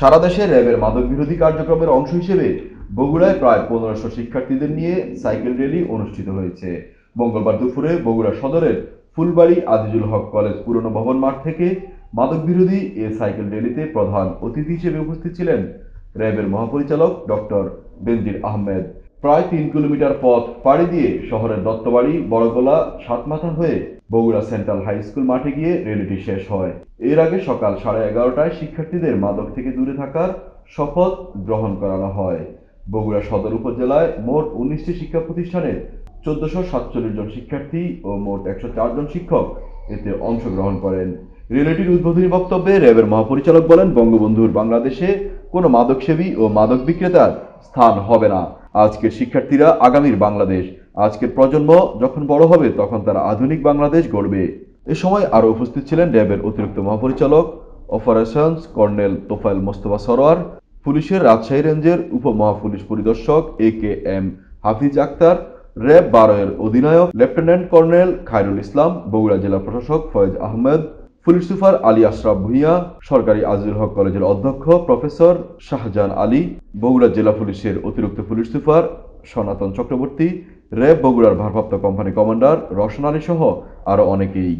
সারা দেশে র্যাবের মাদক বিরোধী কার্যক্রমের অংশ হিসেবে বগুড়ায় প্রায় পনেরোশো শিক্ষার্থীদের নিয়ে সাইকেল র্যালি অনুষ্ঠিত হয়েছে মঙ্গলবার দুপুরে বগুড়া সদরের ফুলবাড়ি আজিজুল হক কলেজ পুরনো ভবন মাঠ থেকে মাদক বিরোধী এ সাইকেল র্যালিতে প্রধান অতিথি হিসেবে উপস্থিত ছিলেন র্যাবের মহাপরিচালক ডক্টর বেনজির আহমেদ প্রায় তিন কিলোমিটার পথ পাড়ি দিয়ে শহরের দত্তবাড়ি বড়গোলা সাতমাথা হয়ে বগুড়া সেন্ট্রাল হাই স্কুল মাঠে গিয়ে রেলিটি শেষ হয় এর আগে সকাল সাড়ে এগারোটায় শিক্ষার্থীদের মাদক থেকে দূরে থাকার শপথ গ্রহণ করানো হয় বগুড়া সদর উপজেলায় মোট উনিশটি শিক্ষা প্রতিষ্ঠানের চোদ্দশো সাতচল্লিশ জন শিক্ষার্থী ও মোট একশো জন শিক্ষক এতে অংশগ্রহণ করেন রিলেটিভ উদ্বোধনী বক্তব্যে র্যাবের মহাপরিচালক বলেন বঙ্গবন্ধুর বাংলাদেশে কোনো মাদকসেবী ও মাদক বিক্রেতার স্থান হবে না আজকের শিক্ষার্থীরা আগামীর বাংলাদেশ আজকের প্রজন্ম যখন বড় হবে তখন তারা আধুনিক বাংলাদেশ গড়বে এ সময় আরও উপস্থিত ছিলেন ড্যাবের অতিরিক্ত মহাপরিচালক অপারেশনস কর্নেল তোফাইল মোস্তফা সরোয়ার পুলিশের রাজশাহী রেঞ্জের উপমহাপুলিশ পরিদর্শক এ কে এম হাফিজ আক্তার র্যাব বারোয়ের অধিনায়ক লেফটেন্যান্ট কর্নেল খায়রুল ইসলাম বগুড়া জেলা প্রশাসক ফয়েজ আহমেদ পুলিশ সুপার আলী আশরাফ ভুইয়া সরকারি আজিজুল হক কলেজের অধ্যক্ষ প্রফেসর শাহজাহান আলী বগুড়া জেলা পুলিশের অতিরিক্ত পুলিশ সুপার সনাতন চক্রবর্তী র্যাব বগুড়ার ভারপ্রাপ্ত কোম্পানি কমান্ডার রসন আলী সহ আরও অনেকেই